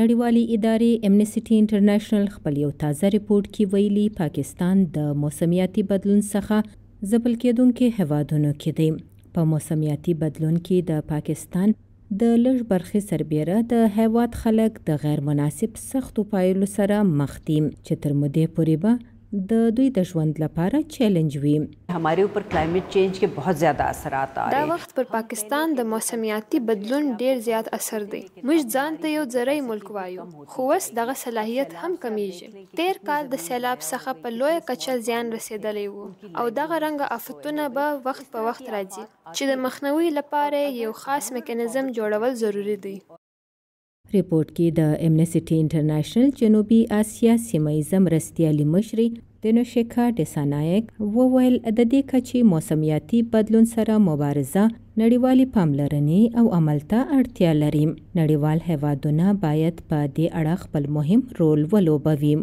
نړیوالې ادارې امنسټي انټرنیشنل خپل یو تازه ریپورت کې ویلي پاکستان د موسمیاتي بدلون څخه ځپل کېدونکو هوادونو کې دی په موسمیاتي بدلون کې د پاکستان د لږ برخې سربیره د هیواد خلک د غیر مناسب سختو پایلو سره مخ دي چې تر مودې پورې به د دوی د ژوند لپاره چیلنج وي هماره اوپر کلایمټ چینج کې बहुत زیاته اثرات آ دا وخت پر پاکستان د موسمیاتي بدلون ډیر زیات اثر دی موږ ځان ته یو زرعي ملک وایو خو اوس دغه صلاحیت هم کمیږي تیر کال د سیلاب څخه په لوی کچه زیان رسیدلی وو او دغه رنګ آفتونه به وخت په وخت راځي چې د مخنیوي لپاره یو خاص میکانیزم جوړول ضروری دی ریپورت کې د امنسټي انټرنیشنل جنوبي اسیا سیمایي مرستیالي مشر دینوشیکا ډیسانایک وویل د دې کچې موسمیاتي بدلون سره مبارزه نړیوالې پاملرنې او عمل ته اړتیا لري نړیوال هیوادونه باید په دې اړه خپل مهم رول ولوبوي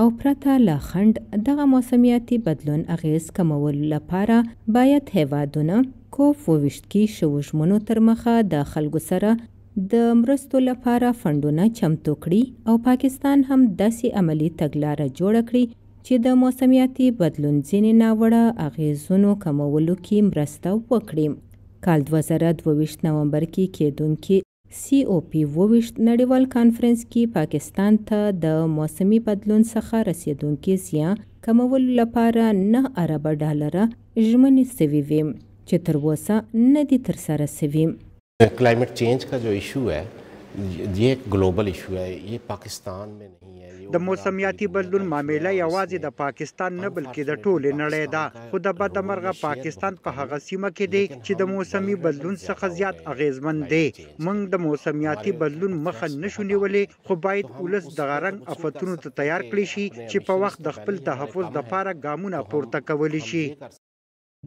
او پرته له خند دغه موسمیاتي بدلون اغیز کمولو لپاره باید هیوادونه کوف وویشت کې شوژمنو تر مخه د خلکو سره د مرستو لپاره فندونه چمتو کړي او پاکستان هم داسې عملی تګلاره جوړه کړي چې د موسمیاتي بدلون ځینې ناوړه اغیزونو کمولو کې مرسته وکړي کال 2022 نومبر کې کېدونکې سی او پی وویشت نړیوال کانفرنس کې پاکستان ته د موسمی بدلون څخه رسیدونکو زیان کمولو لپاره نه ارب ډالر ژمنې سوي ویم چې تر اوسه نه دي ترسره سوي climate change का जो इशू है ये ग्लोबल इशू है ये पाकिस्तान में नहीं है د موسمیاتي بدلون معاملې یوازې د پاکستان نه بلکې د ټولې نړۍ ده خو د بدمرغه پاکستان په هغه سیمه کې دی چې د موسمي بدلون څخه زیات اغیزمن دی موږ د موسمیاتي بدلون مخه نشو نیولې خو باید ولس د غرنګ افتونو ته تیار کړی شي چې په وخت د خپل تحفظ لپاره ګامونه پورته کولی شي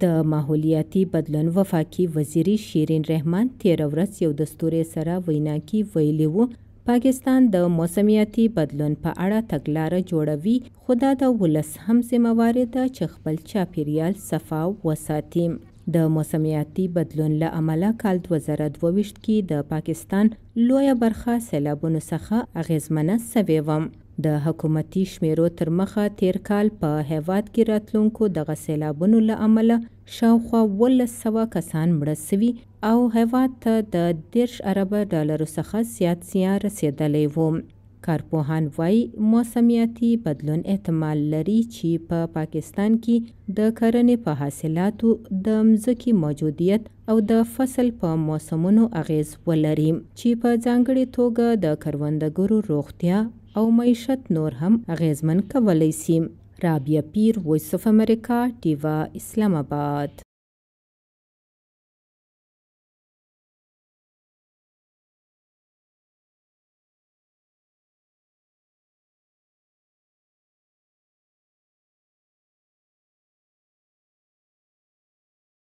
د ماحولیاتي بدلون وفاقي وزیري شیرین رحمان تیره ورځ یو دستورې سره وینا کې ویلي وو پاکستان د موسمیاتي بدلون په اړه تګلاره جوړوي خو دا د ولس هم ذمهواري ده چې خپل چاپیریال صفا وساتي د موسمیاتي بدلون له امله کال 2022 کې د پاکستان لویه برخه سیلابونو څخه اغیزمنه سوې وه د حکومتي شمیرو تر مخه تیر کال په هیواد کې راتلونکو دغه سیلابونو له امله شاوخوا 1200 کسان مړه سوي او هیواد ته د 10 ارب ډالرو څخه زیات زیان رسیدلی و کارپوهان وای موسمیاتي بدلون احتمال لري چې په پا پاکستان کې د کرنې په حاصلاتو د مځکې موجودیت او د فصل په موسمونو اغیز ولري چې په ځانګړي توګه د کروندګرو روغتیا او معیشت نور هم اغیزمن کولی سي رابعه پیر وایس اف امریکا ډیوا اسلام آباد